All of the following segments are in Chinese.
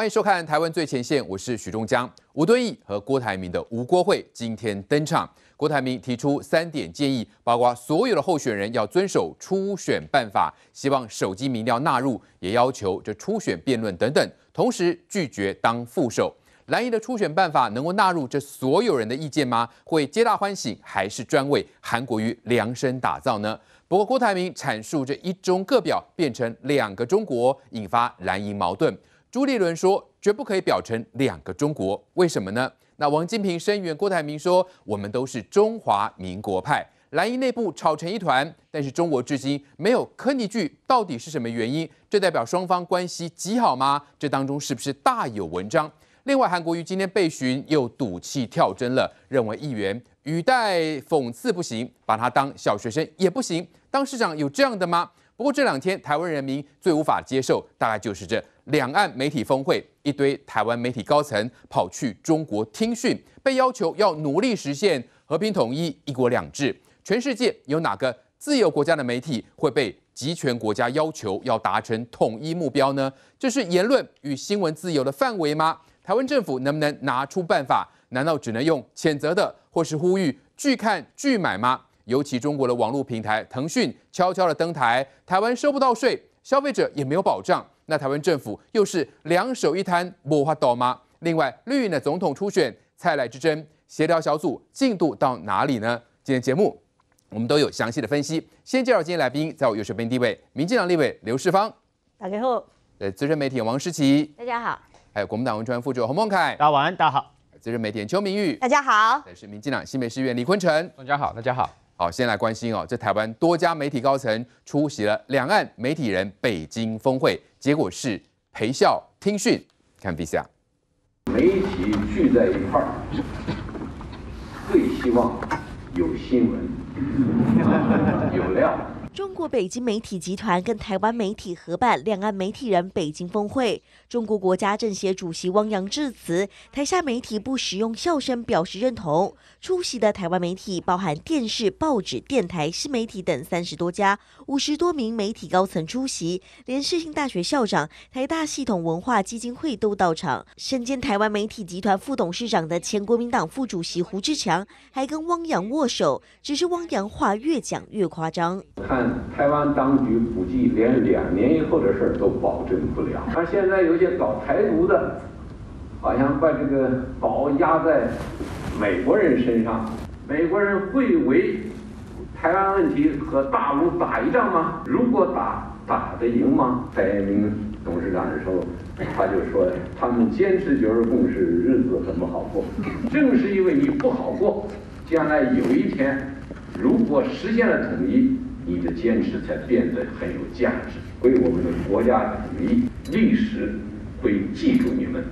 欢迎收看《台湾最前线》，我是许仲江。吴敦义和郭台铭的吴郭会今天登场。郭台铭提出三点建议，包括所有的候选人要遵守初选办法，希望手机民调纳入，也要求这初选辩论等等。同时拒绝当副手。蓝营的初选办法能够纳入这所有人的意见吗？会皆大欢喜，还是专为韩国瑜量身打造呢？不过郭台铭阐述这一中各表变成两个中国，引发蓝营矛盾。朱立伦说：“绝不可以表成两个中国，为什么呢？”那王金平声援郭台铭说：“我们都是中华民国派。”蓝营内部吵成一团，但是中国至今没有吭一句，到底是什么原因？这代表双方关系极好吗？这当中是不是大有文章？另外，韩国瑜今天被询，又赌气跳针了，认为议员语带讽刺不行，把他当小学生也不行，当市长有这样的吗？不过这两天台湾人民最无法接受，大概就是这。两岸媒体峰会，一堆台湾媒体高层跑去中国听训，被要求要努力实现和平统一、一国两制。全世界有哪个自由国家的媒体会被集权国家要求要达成统一目标呢？这是言论与新闻自由的范围吗？台湾政府能不能拿出办法？难道只能用谴责的或是呼吁拒看拒买吗？尤其中国的网络平台腾讯悄悄的登台，台湾收不到税，消费者也没有保障。那台湾政府又是两手一摊，无法刀吗？另外，绿营的总统初选蔡赖之争协调小组进度到哪里呢？今天节目我们都有详细的分析。先介绍今天来宾，在我右手边第一位，民进党立委刘世芳，大家好。呃，资深媒体王诗琪，大家好。还有国民党文传副主洪孟凯，大家晚安，大家好。资深媒体邱明玉，大家好。也是民进党新北市议员李坤城，大家好，大家好。好，先来关心哦。这台湾多家媒体高层出席了两岸媒体人北京峰会，结果是陪笑听训。看陛下，媒体聚在一块儿，最希望有新闻，有料。中国北京媒体集团跟台湾媒体合办两岸媒体人北京峰会，中国国家政协主席汪洋致辞，台下媒体不使用笑声表示认同。出席的台湾媒体包含电视、报纸、电台、新媒体等三十多家，五十多名媒体高层出席，连世新大学校长、台大系统文化基金会都到场。身兼台湾媒体集团副董事长的前国民党副主席胡志强还跟汪洋握手，只是汪洋话越讲越夸张。台湾当局估计连两年以后的事儿都保证不了。而现在有些搞台独的，好像把这个宝压在美国人身上。美国人会为台湾问题和大陆打一仗吗？如果打，打得赢吗？蔡英文董事长的时候，他就说他们坚持“九二共识”，日子很不好过。正是因为你不好过，将来有一天，如果实现了统一。你的坚持才变得很有价值，为我们的国家统一历史会记住你们。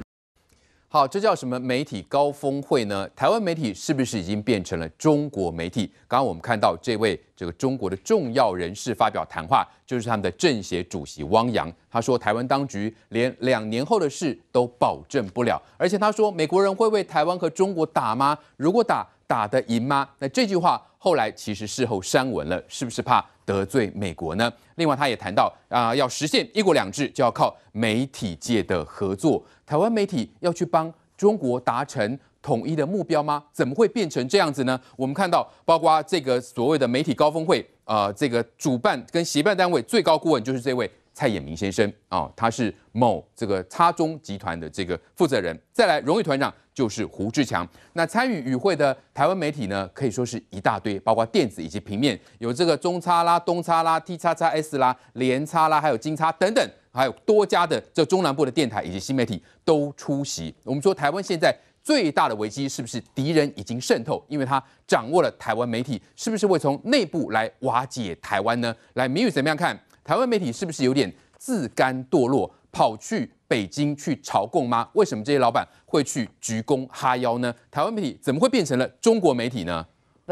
好，这叫什么媒体高峰会呢？台湾媒体是不是已经变成了中国媒体？刚刚我们看到这位这个中国的重要人士发表谈话，就是他们的政协主席汪洋。他说，台湾当局连两年后的事都保证不了，而且他说，美国人会为台湾和中国打吗？如果打。打得赢吗？那这句话后来其实事后删文了，是不是怕得罪美国呢？另外，他也谈到啊，要实现一国两制，就要靠媒体界的合作。台湾媒体要去帮中国达成统一的目标吗？怎么会变成这样子呢？我们看到，包括这个所谓的媒体高峰会啊，这个主办跟协办单位最高顾问就是这位蔡衍明先生啊，他是某这个差中集团的这个负责人。再来，荣誉团长。就是胡志强。那参与与会的台湾媒体呢，可以说是一大堆，包括电子以及平面，有这个中差啦、东差啦、T 叉叉 S 啦、联差啦，还有金叉等等，还有多家的这中南部的电台以及新媒体都出席。我们说，台湾现在最大的危机是不是敌人已经渗透？因为他掌握了台湾媒体，是不是会从内部来瓦解台湾呢？来，明宇怎么样看？台湾媒体是不是有点自甘堕落？跑去北京去朝贡吗？为什么这些老板会去鞠躬哈腰呢？台湾媒体怎么会变成了中国媒体呢？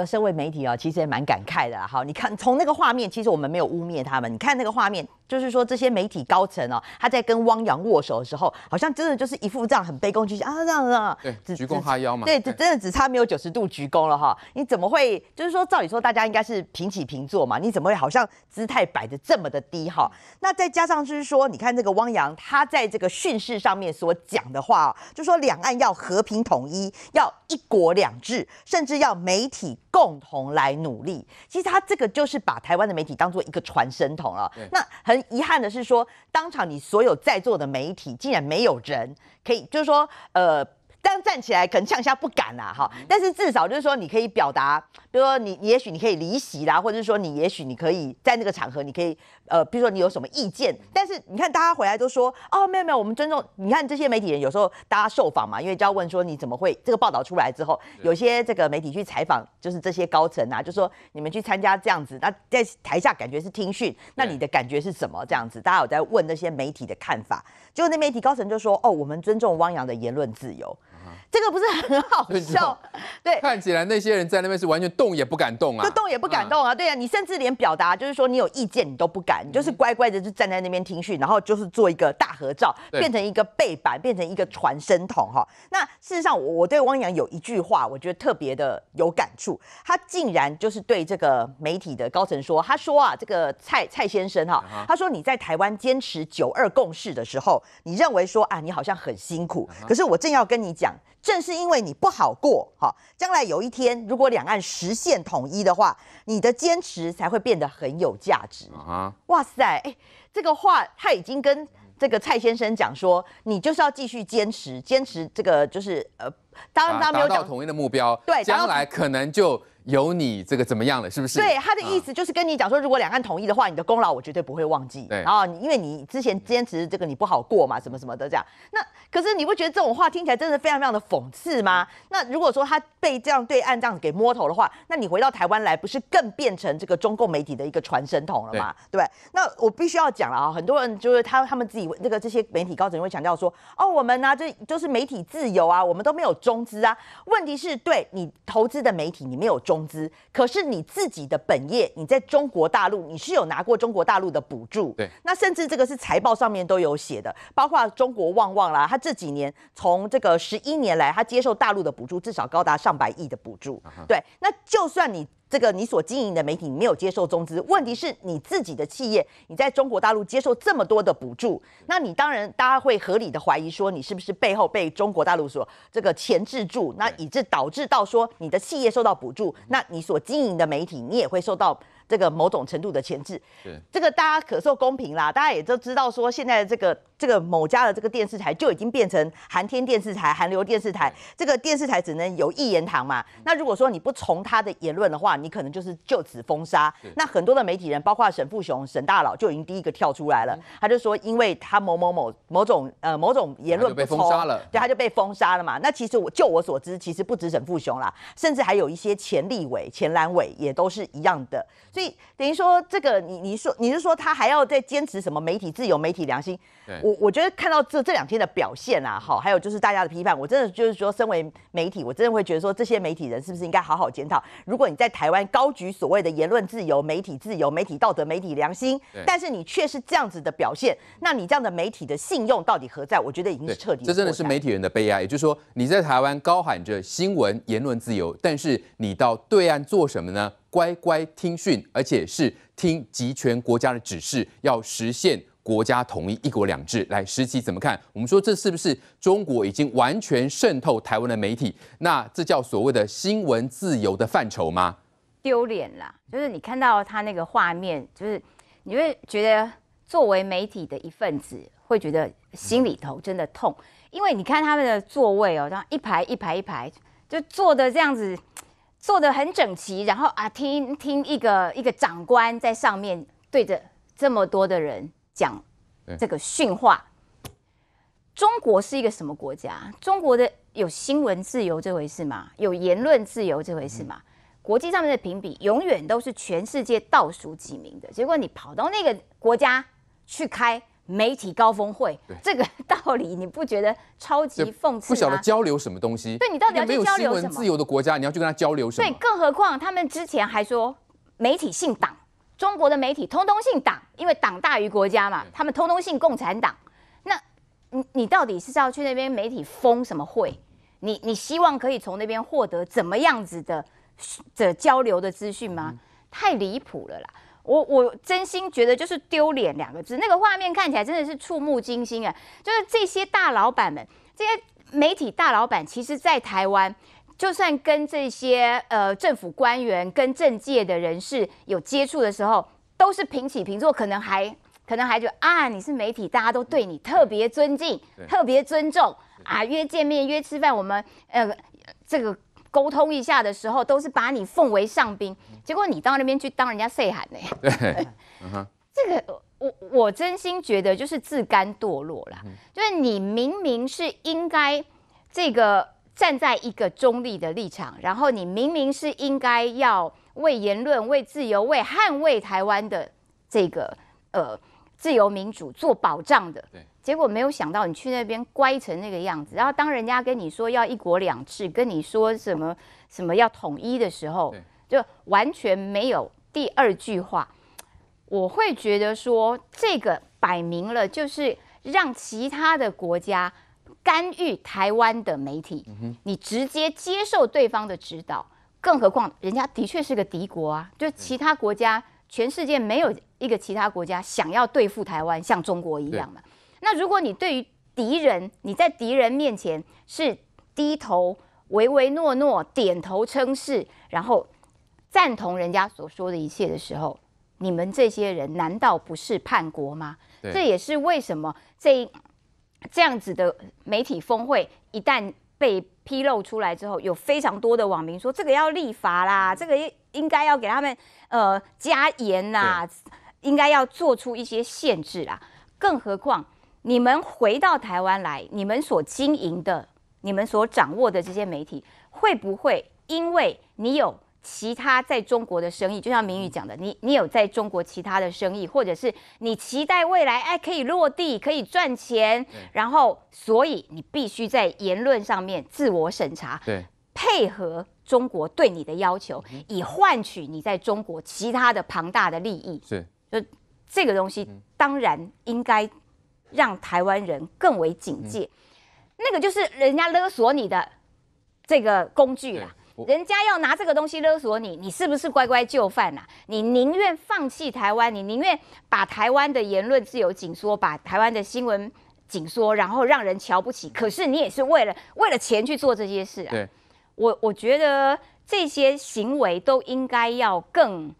社为媒体啊，其实也蛮感慨的哈。你看从那个画面，其实我们没有污蔑他们。你看那个画面，就是说这些媒体高层哦，他在跟汪洋握手的时候，好像真的就是一副这样很卑躬屈膝啊，这样啊，对，鞠躬哈腰嘛。对，真的只差没有九十度鞠躬了哈。你怎么会就是说，照理说大家应该是平起平坐嘛？你怎么会好像姿态摆的这么的低哈？那再加上就是说，你看这个汪洋，他在这个训示上面所讲的话，就说两岸要和平统一，要一国两制，甚至要媒体。共同来努力，其实他这个就是把台湾的媒体当做一个传声筒了。那很遗憾的是说，当场你所有在座的媒体竟然没有人可以，就是说，呃，当站起来可能呛下不敢啦，哈，但是至少就是说，你可以表达。就说你也许你可以离席啦，或者是说你也许你可以在那个场合，你可以呃，比如说你有什么意见，但是你看大家回来都说哦，没有没有，我们尊重。你看这些媒体人有时候大家受访嘛，因为就要问说你怎么会这个报道出来之后，有些这个媒体去采访，就是这些高层啊，就说你们去参加这样子，那在台下感觉是听讯，那你的感觉是什么？这样子，大家有在问那些媒体的看法，结果那媒体高层就说哦，我们尊重汪洋的言论自由。这不是很好笑，对？看起来那些人在那边是完全动也不敢动啊，就动也不敢动啊，对啊，你甚至连表达，就是说你有意见你都不敢，你就是乖乖的就站在那边听训，然后就是做一个大合照，变成一个背板，变成一个传声筒哈。那。事实上，我我对汪洋有一句话，我觉得特别的有感触。他竟然就是对这个媒体的高层说，他说啊，这个蔡蔡先生哈，他说你在台湾坚持九二共识的时候，你认为说啊，你好像很辛苦。可是我正要跟你讲，正是因为你不好过，哈，将来有一天如果两岸实现统一的话，你的坚持才会变得很有价值。哇塞，哎，这个话他已经跟。这个蔡先生讲说，你就是要继续坚持，坚持这个就是呃，当然他没有讲统一的目标，对，将来可能就。有你这个怎么样了？是不是？对，他的意思就是跟你讲说，如果两岸统一的话，你的功劳我绝对不会忘记。对，然后因为你之前坚持这个你不好过嘛，什么什么的这样。那可是你不觉得这种话听起来真的非常非常的讽刺吗？那如果说他被这样对岸这样子给摸头的话，那你回到台湾来不是更变成这个中共媒体的一个传声筒了吗？对对？那我必须要讲了啊，很多人就是他他们自己那个这些媒体高层会强调说，哦，我们呢这就是媒体自由啊，我们都没有中资啊。问题是，对你投资的媒体你没有中。工资，可是你自己的本业，你在中国大陆你是有拿过中国大陆的补助，对，那甚至这个是财报上面都有写的，包括中国旺旺啦，他这几年从这个十一年来，他接受大陆的补助至少高达上百亿的补助，对，那就算你。这个你所经营的媒体没有接受中资，问题是你自己的企业，你在中国大陆接受这么多的补助，那你当然大家会合理的怀疑说，你是不是背后被中国大陆所这个钳制住，那以致导致到说你的企业受到补助，那你所经营的媒体你也会受到。这个某种程度的前置。对这个大家可受公平啦，大家也都知道说，现在这个这个某家的这个电视台就已经变成韩天电视台、韩流电视台，这个电视台只能有一言堂嘛。那如果说你不从他的言论的话，你可能就是就此封杀。那很多的媒体人，包括沈富雄、沈大佬，就已经第一个跳出来了，他就说，因为他某某某某种呃某种言论被封杀了，对他就被封杀了嘛。那其实我就我所知，其实不止沈富雄啦，甚至还有一些前立委、前蓝委也都是一样的。所以等于说，这个你你说你是说他还要再坚持什么媒体自由、媒体良心？我我觉得看到这这两天的表现啊，好，还有就是大家的批判，我真的就是说，身为媒体，我真的会觉得说，这些媒体人是不是应该好好检讨？如果你在台湾高举所谓的言论自由、媒体自由、媒体道德、媒体良心，但是你却是这样子的表现，那你这样的媒体的信用到底何在？我觉得已经是彻底。这真的是媒体人的悲哀。也就是说，你在台湾高喊着新闻言论自由，但是你到对岸做什么呢？乖乖听训，而且是听集权国家的指示，要实现国家统一、一国两制。来，石际怎么看？我们说这是不是中国已经完全渗透台湾的媒体？那这叫所谓的新闻自由的范畴吗？丢脸啦！就是你看到他那个画面，就是你会觉得作为媒体的一份子，会觉得心里头真的痛，因为你看他们的座位哦，这样一排一排一排，就坐的这样子。做的很整齐，然后啊，听听一个一个长官在上面对着这么多的人讲这个训话。中国是一个什么国家？中国的有新闻自由这回事吗？有言论自由这回事吗？国际上面的评比永远都是全世界倒数几名的，结果你跑到那个国家去开。媒体高峰会，这个 道理你不觉得超级讽刺不晓得交流什么东西。对你到底要去交流什么？新闻自由的国家，你要去跟他交流什么？对，更何况他们之前还说媒体姓党，中国的媒体通通姓党，因为党大于国家嘛，他们通通姓共产党。那你你到底是要去那边媒体封什么会？你你希望可以从那边获得怎么样子的的交流的资讯吗？太离谱了啦！我我真心觉得就是丢脸两个字，那个画面看起来真的是触目惊心啊！就是这些大老板们，这些媒体大老板，其实，在台湾，就算跟这些呃政府官员、跟政界的人士有接触的时候，都是平起平坐，可能还可能还觉得啊，你是媒体，大家都对你特别尊敬、特别尊重啊，约见面、约吃饭，我们呃这个。沟通一下的时候，都是把你奉为上宾，结果你到那边去当人家睡喊呢？对，这个我我真心觉得就是自甘堕落啦。就是你明明是应该这个站在一个中立的立场，然后你明明是应该要为言论、为自由、为捍卫台湾的这个呃自由民主做保障的。结果没有想到，你去那边乖成那个样子。然后当人家跟你说要一国两制，跟你说什么什么要统一的时候，就完全没有第二句话。我会觉得说，这个摆明了就是让其他的国家干预台湾的媒体，你直接接受对方的指导。更何况人家的确是个敌国啊，就其他国家，全世界没有一个其他国家想要对付台湾，像中国一样嘛。那如果你对于敌人，你在敌人面前是低头唯唯诺诺、点头称是，然后赞同人家所说的一切的时候，你们这些人难道不是叛国吗？这也是为什么这这样子的媒体峰会一旦被披露出来之后，有非常多的网民说这个要立法啦，这个应该要给他们呃加严啦，应该要做出一些限制啦。更何况。你们回到台湾来，你们所经营的、你们所掌握的这些媒体，会不会因为你有其他在中国的生意？就像明宇讲的，你你有在中国其他的生意，或者是你期待未来哎可以落地、可以赚钱，然后所以你必须在言论上面自我审查，对，配合中国对你的要求，以换取你在中国其他的庞大的利益。是，就这个东西，当然应该。让台湾人更为警戒，那个就是人家勒索你的这个工具啦。人家要拿这个东西勒索你，你是不是乖乖就范呐？你宁愿放弃台湾，你宁愿把台湾的言论自由紧缩，把台湾的新闻紧缩，然后让人瞧不起。可是你也是为了为了钱去做这些事。啊。我我觉得这些行为都应该要更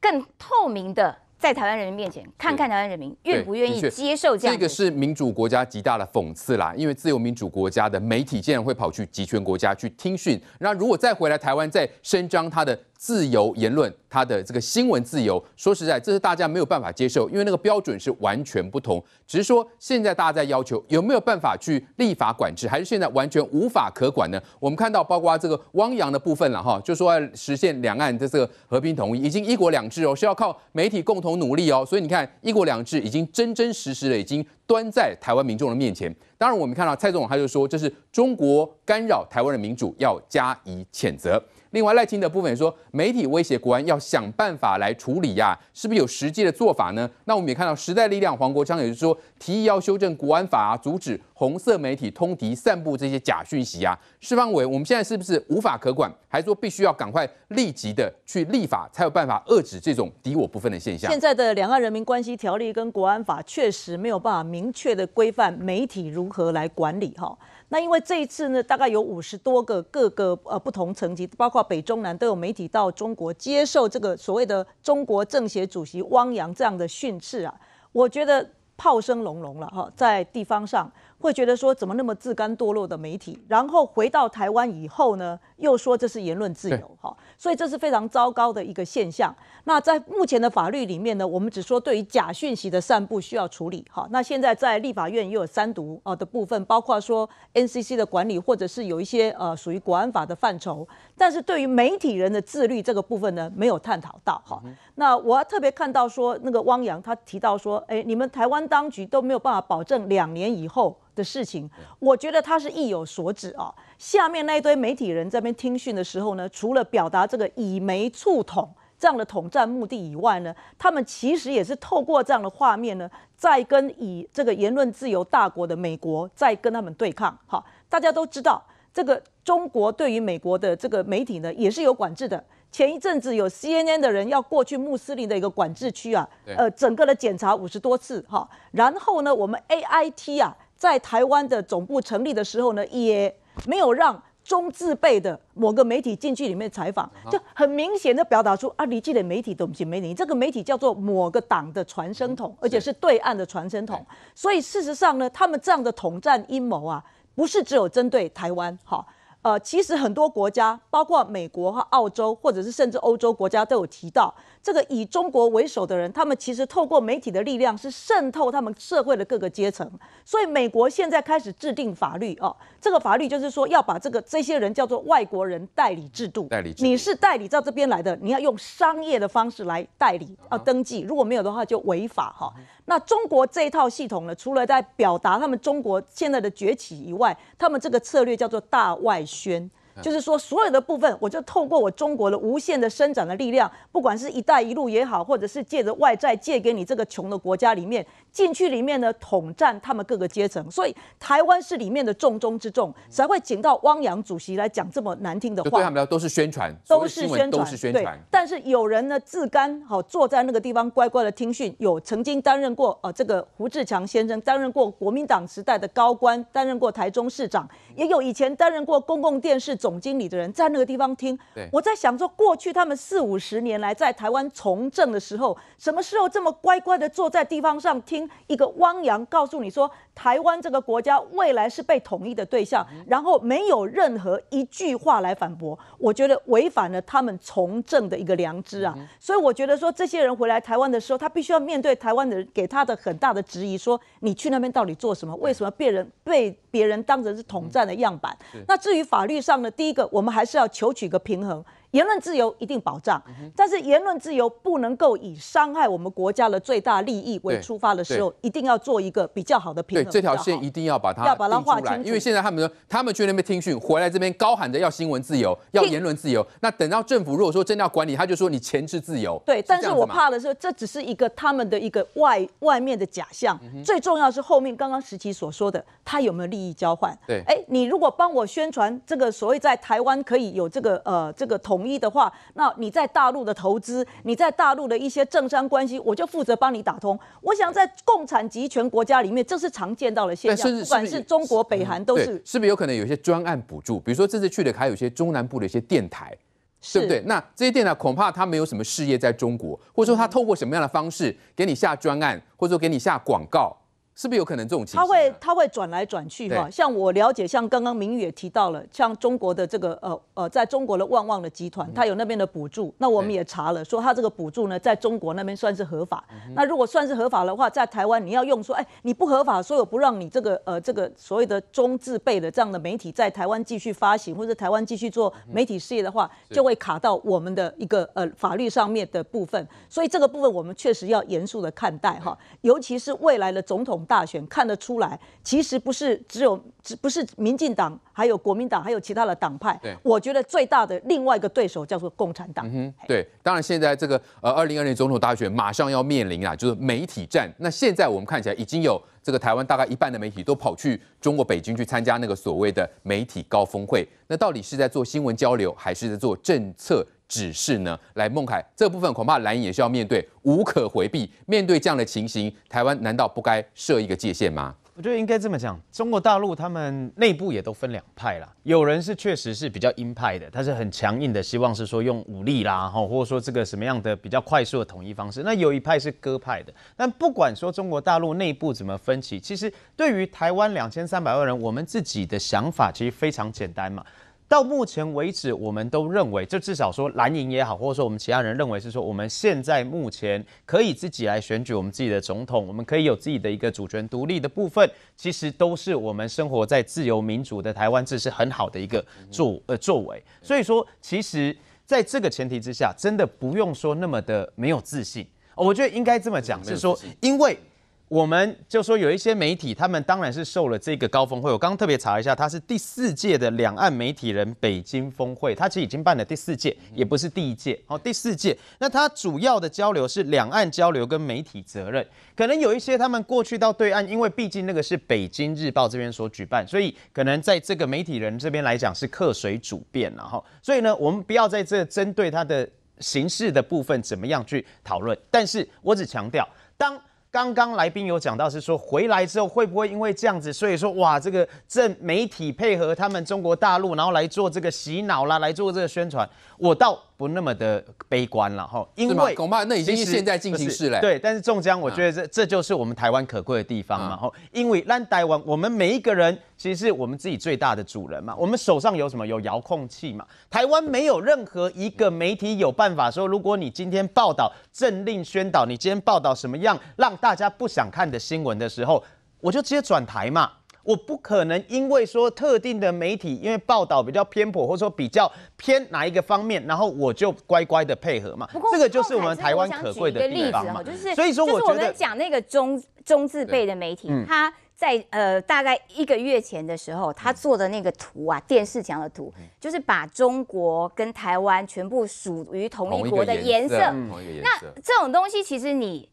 更透明的。在台湾人民面前，看看台湾人民愿不愿意接受这样。这个是民主国家极大的讽刺啦，因为自由民主国家的媒体竟然会跑去集权国家去听讯。那如果再回来台湾，再伸张他的。自由言论，他的这个新闻自由，说实在，这是大家没有办法接受，因为那个标准是完全不同。只是说，现在大家在要求，有没有办法去立法管制，还是现在完全无法可管呢？我们看到，包括这个汪洋的部分了哈，就说要实现两岸的这个和平统一，已经一国两制哦，是要靠媒体共同努力哦。所以你看，一国两制已经真真实实的已经端在台湾民众的面前。当然，我们看到蔡总统他就说，这是中国干扰台湾的民主，要加以谴责。另外，赖清德部分也说，媒体威胁国安，要想办法来处理呀，是不是有实际的做法呢？那我们也看到，《时代力量》黄国昌也是说，提议要修正国安法，阻止红色媒体通敌，散布这些假讯息啊。释方伟，我们现在是不是无法可管，还是说必须要赶快立即的去立法，才有办法遏止这种敌我不分的现象？现在的两岸人民关系条例跟国安法确实没有办法明确的规范媒体如何来管理哈。那因为这一次呢，大概有五十多个各个呃不同层级，包括北中南都有媒体到中国接受这个所谓的中国政协主席汪洋这样的训斥啊，我觉得炮声隆隆了哈，在地方上。会觉得说怎么那么自甘堕落的媒体，然后回到台湾以后呢，又说这是言论自由哈，所以这是非常糟糕的一个现象。那在目前的法律里面呢，我们只说对于假讯息的散布需要处理哈。那现在在立法院又有三读啊的部分，包括说 NCC 的管理，或者是有一些呃属于国安法的范畴，但是对于媒体人的自律这个部分呢，没有探讨到哈。那我要特别看到说那个汪洋他提到说，哎，你们台湾当局都没有办法保证两年以后。的事情，我觉得他是意有所指啊。下面那一堆媒体人这边听讯的时候呢，除了表达这个以媒促统这样的统战目的以外呢，他们其实也是透过这样的画面呢，在跟以这个言论自由大国的美国在跟他们对抗。哈，大家都知道，这个中国对于美国的这个媒体呢，也是有管制的。前一阵子有 CNN 的人要过去穆斯林的一个管制区啊，呃，整个的检查五十多次哈。然后呢，我们 AIT 啊。在台湾的总部成立的时候呢，也没有让中自备的某个媒体进去里面采访，就很明显的表达出啊，你记得媒体都不行，媒体你这个媒体叫做某个党的传声筒，而且是对岸的传声筒。所以事实上呢，他们这样的统战阴谋啊，不是只有针对台湾，哈。呃，其实很多国家，包括美国和澳洲，或者是甚至欧洲国家，都有提到这个以中国为首的人，他们其实透过媒体的力量，是渗透他们社会的各个阶层。所以美国现在开始制定法律哦，这个法律就是说要把这个这些人叫做外国人代理制度，代理，你是代理到这边来的，你要用商业的方式来代理要登记，如果没有的话就违法哈。那中国这一套系统呢？除了在表达他们中国现在的崛起以外，他们这个策略叫做大外宣。就是说，所有的部分，我就透过我中国的无限的生长的力量，不管是“一带一路”也好，或者是借着外债借给你这个穷的国家里面进去里面呢，统战他们各个阶层。所以台湾是里面的重中之重，才会请到汪洋主席来讲这么难听的话。对他们都是宣传，都是宣传，都是宣传。对，但是有人呢，自甘好坐在那个地方乖乖的听训。有曾经担任过呃这个胡志强先生担任过国民党时代的高官，担任过台中市长，也有以前担任过公共电视总。总经理的人在那个地方听，我在想说，过去他们四五十年来在台湾从政的时候，什么时候这么乖乖的坐在地方上听一个汪洋告诉你说，台湾这个国家未来是被统一的对象，然后没有任何一句话来反驳，我觉得违反了他们从政的一个良知啊。所以我觉得说，这些人回来台湾的时候，他必须要面对台湾的人给他的很大的质疑：说你去那边到底做什么？为什么被人被别人当成是统战的样板？那至于法律上呢？第一个，我们还是要求取个平衡。言论自由一定保障，但是言论自由不能够以伤害我们国家的最大利益为出发的时候，一定要做一个比较好的平衡。对这条线一定要把它要把它画出来，因为现在他们说他们去那边听讯，回来这边高喊着要新闻自由、要言论自由，那等到政府如果说真的要管理，他就说你钳制自由。对，但是我怕的是这只是一个他们的一个外外面的假象，最重要是后面刚刚石期所说的，他有没有利益交换？对，哎，你如果帮我宣传这个所谓在台湾可以有这个呃这个投。统一的话，那你在大陆的投资，你在大陆的一些政商关系，我就负责帮你打通。我想在共产集权国家里面，这是常见到的现象，不管是中国、北韩都是。是不是有可能有一些专案补助？比如说这次去的还有一些中南部的一些电台，对不对？那这些电台恐怕他没有什么事业在中国，或者说他透过什么样的方式给你下专案，或者说给你下广告？是不是有可能这种？情况、他会他会转来转去哈，像我了解，像刚刚明宇也提到了，像中国的这个呃呃，在中国的旺旺的集团，他有那边的补助。那我们也查了，说他这个补助呢，在中国那边算是合法。那如果算是合法的话，在台湾你要用说，哎，你不合法，所以我不让你这个呃这个所谓的中自备的这样的媒体在台湾继续发行，或者台湾继续做媒体事业的话，就会卡到我们的一个呃法律上面的部分。所以这个部分我们确实要严肃的看待哈，尤其是未来的总统。大选看得出来，其实不是只有只不是民进党，还有国民党，还有其他的党派。对，我觉得最大的另外一个对手叫做共产党。嗯哼，对，当然现在这个呃，二零二零总统大选马上要面临啊，就是媒体战。那现在我们看起来已经有这个台湾大概一半的媒体都跑去中国北京去参加那个所谓的媒体高峰会。那到底是在做新闻交流，还是在做政策？只是呢，来孟凯这部分恐怕蓝营也需要面对无可回避。面对这样的情形，台湾难道不该设一个界限吗？我觉得应该这么讲，中国大陆他们内部也都分两派啦，有人是确实是比较鹰派的，他是很强硬的，希望是说用武力啦，或者说这个什么样的比较快速的统一方式。那有一派是鸽派的。但不管说中国大陆内部怎么分歧，其实对于台湾两千三百万人，我们自己的想法其实非常简单嘛。到目前为止，我们都认为，就至少说蓝营也好，或者说我们其他人认为是说，我们现在目前可以自己来选举我们自己的总统，我们可以有自己的一个主权独立的部分，其实都是我们生活在自由民主的台湾，这是很好的一个作呃作为。所以说，其实在这个前提之下，真的不用说那么的没有自信。我觉得应该这么讲，是说因为。我们就说有一些媒体，他们当然是受了这个高峰会。我刚刚特别查一下，它是第四届的两岸媒体人北京峰会，它其实已经办了第四届，也不是第一届，好第四届。那它主要的交流是两岸交流跟媒体责任。可能有一些他们过去到对岸，因为毕竟那个是《北京日报》这边所举办，所以可能在这个媒体人这边来讲是客随主便了哈。所以呢，我们不要在这针对它的形式的部分怎么样去讨论。但是我只强调当。刚刚来宾有讲到，是说回来之后会不会因为这样子，所以说哇，这个政媒体配合他们中国大陆，然后来做这个洗脑啦，来做这个宣传，我到。不那么的悲观了，哈，因为恐怕那已经是现在进行式了。对，但是中江，我觉得这这就是我们台湾可贵的地方嘛，吼，因为让台湾我们每一个人，其实我们自己最大的主人嘛，我们手上有什么？有遥控器嘛？台湾没有任何一个媒体有办法说，如果你今天报道政令宣导，你今天报道什么样让大家不想看的新闻的时候，我就直接转台嘛。我不可能因为说特定的媒体，因为报道比较偏颇，或者说比较偏哪一个方面，然后我就乖乖的配合嘛。这个就是我们台湾可贵的地方嘛。就是，所以说，就是我们讲那个中中字辈的媒体，他在呃大概一个月前的时候，他做的那个图啊，电视墙的图，就是把中国跟台湾全部属于同一国的色。颜色。那这种东西，其实你。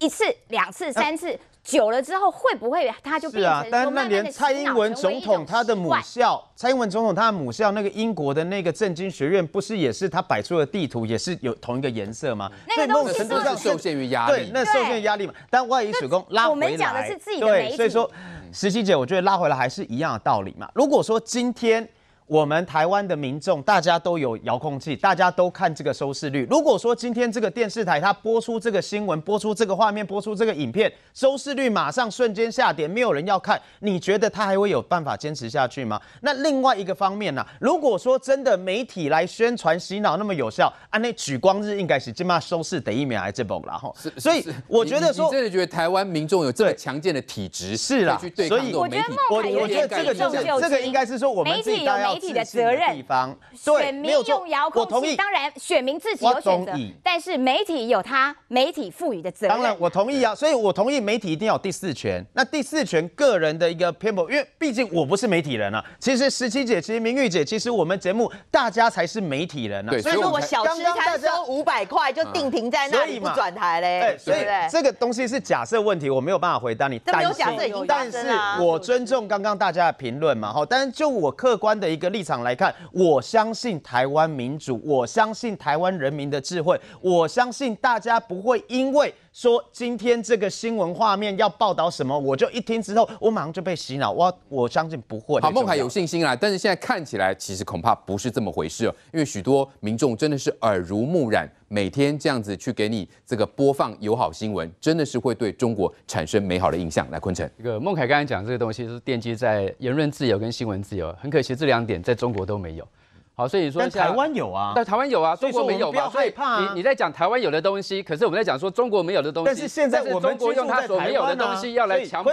一次、两次、三次，久了之后会不会他就变成一个是啊，但那连蔡英文总统他的母校，蔡英文总统他的母校那个英国的那个政经学院，不是也是他摆出的地图，也是有同一个颜色吗？所以某种程度上受限于压力，对，那受限压力嘛。但外一主公拉回来，我们讲的是自己的对，所以说，石溪姐，我觉得拉回来还是一样的道理嘛。如果说今天。我们台湾的民众，大家都有遥控器，大家都看这个收视率。如果说今天这个电视台它播出这个新闻，播出这个画面，播出这个影片，收视率马上瞬间下跌，没有人要看，你觉得他还会有办法坚持下去吗？那另外一个方面呢？如果说真的媒体来宣传洗脑那么有效啊，那举光日应该是起码收视得一秒还这本了哈。所以我觉得说，真的觉得台湾民众有这么强健的体质，是啦。所以我觉得梦凯有点感动，这个应该是说，我们自己大家要。体的责任，选民用遥控器，当然选民自己有选择，但是媒体有他媒体赋予的责任。当然我同意啊，所以我同意媒体一定要有第四权。那第四权个人的一个偏颇，因为毕竟我不是媒体人啊。其实十七姐，其实明玉姐，其实我们节目大家才是媒体人啊。所以说我小时才收五百块就定停在那里不转台嘞。对，所以这个东西是假设问题，我没有办法回答你。没有假设，但是我尊重刚刚大家的评论嘛。好，但是就我客观的一。一个立场来看，我相信台湾民主，我相信台湾人民的智慧，我相信大家不会因为。说今天这个新闻画面要报道什么，我就一听之后，我马上就被洗脑。我我相信不会。好，孟凯有信心啊，但是现在看起来，其实恐怕不是这么回事哦。因为许多民众真的是耳濡目染，每天这样子去给你这个播放友好新闻，真的是会对中国产生美好的印象。来，昆城，这个孟凯刚才讲这个东西是奠基在言论自由跟新闻自由，很可惜这两点在中国都没有。好，所以你说台湾有啊？但台湾有啊，中国没有嘛？所以你你在讲台湾有的东西，可是我们在讲说中国没有的东西。但是现在我们中国用所没有的东西，要来强迫、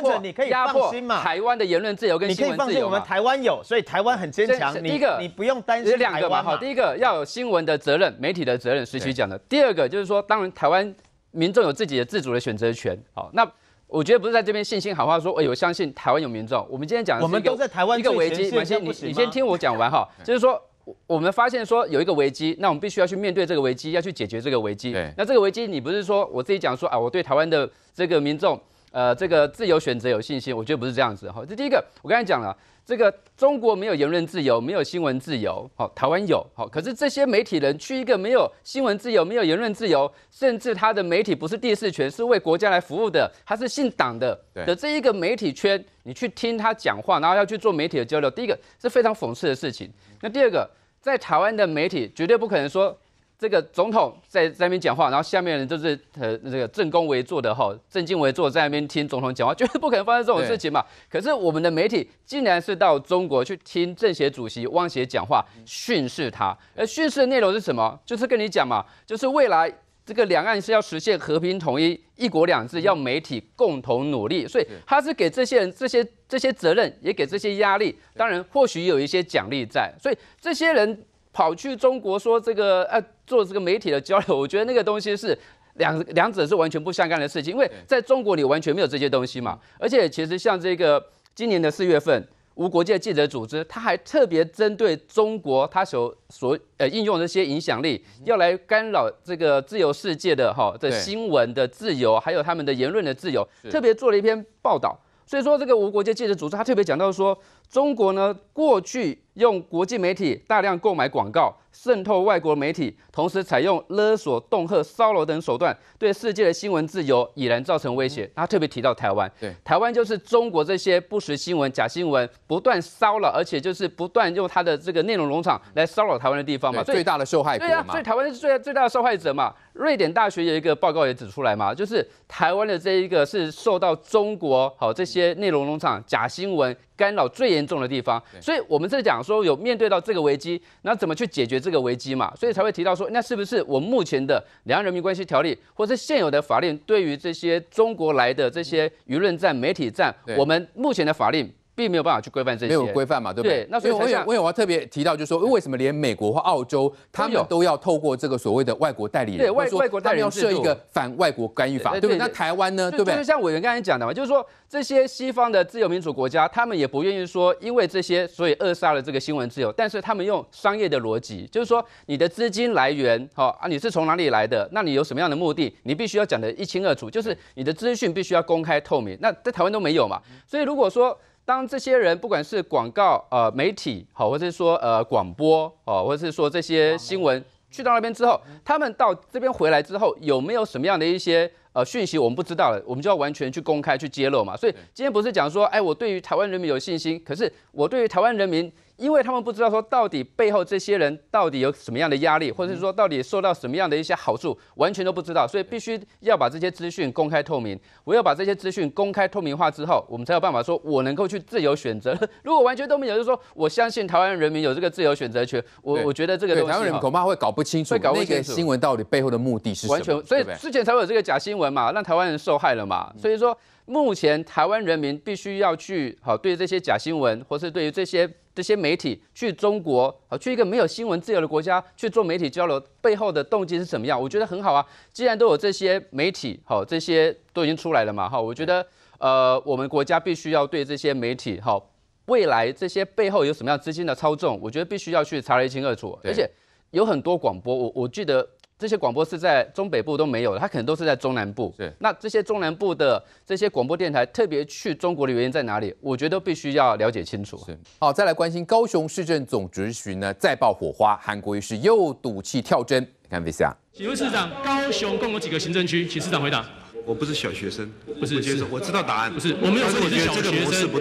压迫台湾的言论自由跟新闻自由你可以放心，我们台湾有，所以台湾很坚强。第一个，你不用担心。两个嘛，好，第一个要有新闻的责任、媒体的责任，实习讲的。第二个就是说，当然台湾民众有自己的自主的选择权。好，那我觉得不是在这边信心好话说，哎，我相信台湾有民众。我们今天讲，我们都在台湾一个危机，你先你先听我讲完哈，就是说。我们发现说有一个危机，那我们必须要去面对这个危机，要去解决这个危机。那这个危机，你不是说我自己讲说啊，我对台湾的这个民众。呃，这个自由选择有信心，我觉得不是这样子哈。这第一个，我刚才讲了，这个中国没有言论自由，没有新闻自由，好，台湾有好，可是这些媒体人去一个没有新闻自由、没有言论自由，甚至他的媒体不是第四权，是为国家来服务的，他是信党的的这一个媒体圈，你去听他讲话，然后要去做媒体的交流，第一个是非常讽刺的事情。那第二个，在台湾的媒体绝对不可能说。这个总统在在那边讲话，然后下面人就是呃这个正宫围坐的哈，正经围坐在那边听总统讲话，绝对不可能发生这种事情嘛。可是我们的媒体竟然是到中国去听政协主席汪协讲话，训斥他。而训斥的内容是什么？就是跟你讲嘛，就是未来这个两岸是要实现和平统一、一国两制，要媒体共同努力。所以他是给这些人这些这些责任，也给这些压力。当然或许有一些奖励在，所以这些人。跑去中国说这个呃做这个媒体的交流，我觉得那个东西是两两者是完全不相干的事情，因为在中国你完全没有这些东西嘛。而且其实像这个今年的四月份，无国界记者组织，他还特别针对中国他所所呃应用的些影响力，要来干扰这个自由世界的哈的新闻的自由，还有他们的言论的自由，特别做了一篇报道。所以说这个无国界记者组织他特别讲到说，中国呢过去。用国际媒体大量购买广告，渗透外国媒体，同时采用勒索、恫吓、骚扰等手段，对世界的新闻自由已然造成威胁。他特别提到台湾，对台湾就是中国这些不实新闻、假新闻不断骚扰，而且就是不断用他的这个内容农场来骚扰台湾的地方嘛，最大的受害者嘛。所以台湾是最最大的受害者嘛。瑞典大学有一个报告也指出来嘛，就是台湾的这一个是受到中国好这些内容农场假新闻干扰最严重的地方。所以我们在讲。说有面对到这个危机，那怎么去解决这个危机嘛？所以才会提到说，那是不是我目前的两岸人民关系条例，或是现有的法令，对于这些中国来的这些舆论战、媒体战，我们目前的法令？并没有办法去规范这些，没有规范嘛，对不对？那所以我也我也要特别提到，就是说为什么连美国或澳洲，他们都要透过这个所谓的外国代理人，对外国代理人设一个反外国干预法，对不对？那台湾呢，对不对？就是像委员刚才讲的嘛，就是说这些西方的自由民主国家，他们也不愿意说因为这些所以扼杀了这个新闻自由，但是他们用商业的逻辑，就是说你的资金来源，好啊你是从哪里来的？那你有什么样的目的？你必须要讲得一清二楚，就是你的资讯必须要公开透明。那在台湾都没有嘛，所以如果说。当这些人不管是广告、呃媒体好，或者是说呃广播哦，或者是说这些新闻，去到那边之后，他们到这边回来之后，有没有什么样的一些呃讯息，我们不知道了，我们就要完全去公开去揭露嘛。所以今天不是讲说，哎，我对于台湾人民有信心，可是我对于台湾人民。因为他们不知道说到底背后这些人到底有什么样的压力，或者是说到底受到什么样的一些好处，完全都不知道，所以必须要把这些资讯公开透明。我要把这些资讯公开透明化之后，我们才有办法说，我能够去自由选择。如果完全都没有，就是说我相信台湾人民有这个自由选择权。我 我觉得这个台湾人民恐怕会搞不清楚那个新闻到底背后的目的是什么。所以之前才会有这个假新闻嘛，让台湾人受害了嘛。所以说。目前台湾人民必须要去好对这些假新闻，或是对于这些这些媒体去中国，好去一个没有新闻自由的国家去做媒体交流，背后的动机是怎么样？我觉得很好啊。既然都有这些媒体，好这些都已经出来了嘛，哈，我觉得呃我们国家必须要对这些媒体好未来这些背后有什么样资金的操纵，我觉得必须要去查得一清二楚。而且有很多广播，我我记得。这些广播是在中北部都没有的，它可能都是在中南部。对，那这些中南部的这些广播电台，特别去中国的原因在哪里？我觉得必须要了解清楚。是，好，再来关心高雄市政总执行呢，再爆火花，韩国瑜是又赌气跳针，看 VCR，请问市长，高雄共有几个行政区？请市长回答。我不是小学生，不是，我知道答案，不是，我没有，我是小学生。不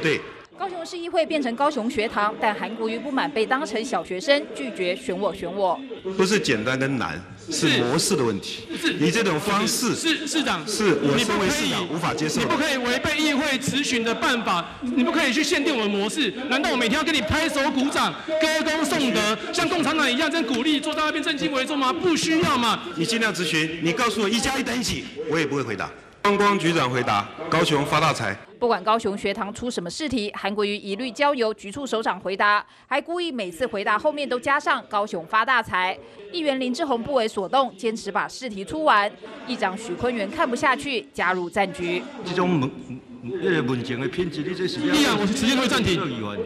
高雄市议会变成高雄学堂，但韩国瑜不满被当成小学生，拒绝选我选我。不是简单跟难，是模式的问题。是。以这种方式。是市长。是。你不可以无法接受。你不可以违背议会咨询的办法，你不可以去限定我的模式。难道我每天要跟你拍手鼓掌、歌功颂德，像共产党一样在鼓励做在那变正经为重吗？不需要吗？你尽量咨询，你告诉我一加一等于几，我也不会回答。光光局长回答：“高雄发大财。”不管高雄学堂出什么试题，韩国瑜一律交由局处首长回答，还故意每次回答后面都加上“高雄发大财”。议员林志宏不为所动，坚持把试题出完。议长许坤元看不下去，加入战局。这种文，那个文件的你这是。我可以暂停，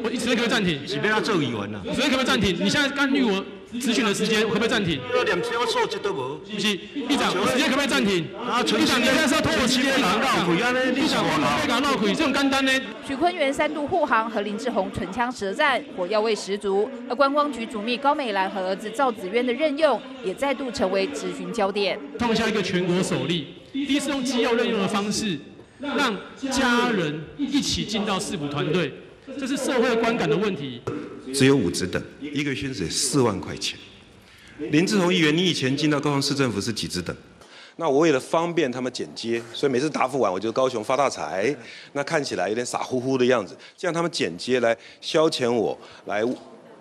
我一直可以暂停。是要做议员呐？可以暂停？你现在干预我。咨询的时间可不可以暂停？都是不是，立长，时间可不可以暂停？立长，你现在是要拖我透过旗闹长道回？立长，旗津长闹回是这种干单呢？许坤元三度护航和林志宏唇枪舌战，火药味十足。而观光局主秘高美兰和儿子赵子渊的任用，也再度成为咨询焦点。创下一个全国首例，第一次用机要任用的方式，让家人一起进到市府团队，这是社会观感的问题。只有五职等，一个薪水四万块钱。林志宏议员，你以前进到高雄市政府是几职等？那我为了方便他们剪接，所以每次答复完，我就高雄发大财，那看起来有点傻乎乎的样子，这样他们剪接来消遣我来。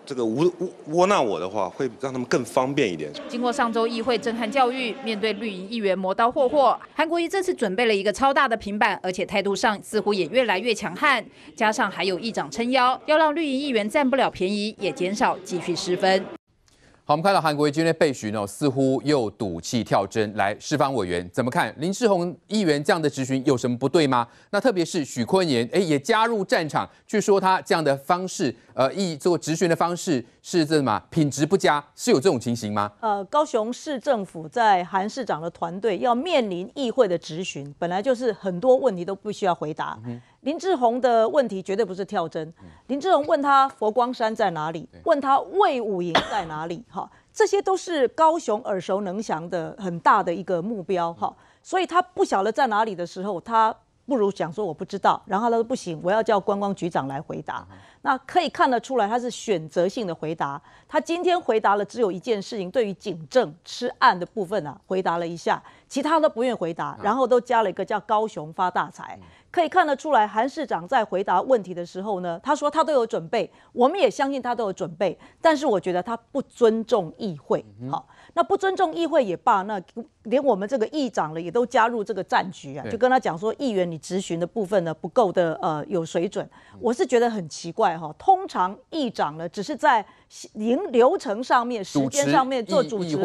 这个窝窝窝囊我的话，会让他们更方便一点。经过上周议会震撼教育，面对绿营议员磨刀霍霍，韩国瑜这次准备了一个超大的平板，而且态度上似乎也越来越强悍，加上还有议长撑腰，要让绿营议员占不了便宜，也减少继续失分。我们看到韩国瑜今天被询哦，似乎又赌气跳针。来，释放委员怎么看林志宏议员这样的质询有什么不对吗？那特别是许坤言哎，也加入战场去说他这样的方式，呃，以做质询的方式是这什么品质不佳？是有这种情形吗？呃，高雄市政府在韩市长的团队要面临议会的质询，本来就是很多问题都不需要回答。林志宏的问题绝对不是跳针。林志宏问他佛光山在哪里？问他魏武营在哪里？哈，这些都是高雄耳熟能详的很大的一个目标。哈，所以他不晓得在哪里的时候，他不如讲说我不知道。然后他说不行，我要叫观光局长来回答。那可以看得出来，他是选择性的回答。他今天回答了只有一件事情，对于警政吃案的部分啊，回答了一下，其他都不愿意回答，然后都加了一个叫高雄发大财。可以看得出来，韩市长在回答问题的时候呢，他说他都有准备，我们也相信他都有准备。但是我觉得他不尊重议会，好，那不尊重议会也罢，那连我们这个议长呢，也都加入这个战局啊，就跟他讲说，议员你质询的部分呢不够的，呃，有水准，我是觉得很奇怪哈。通常议长呢只是在。营流程上面，时间上面做主持，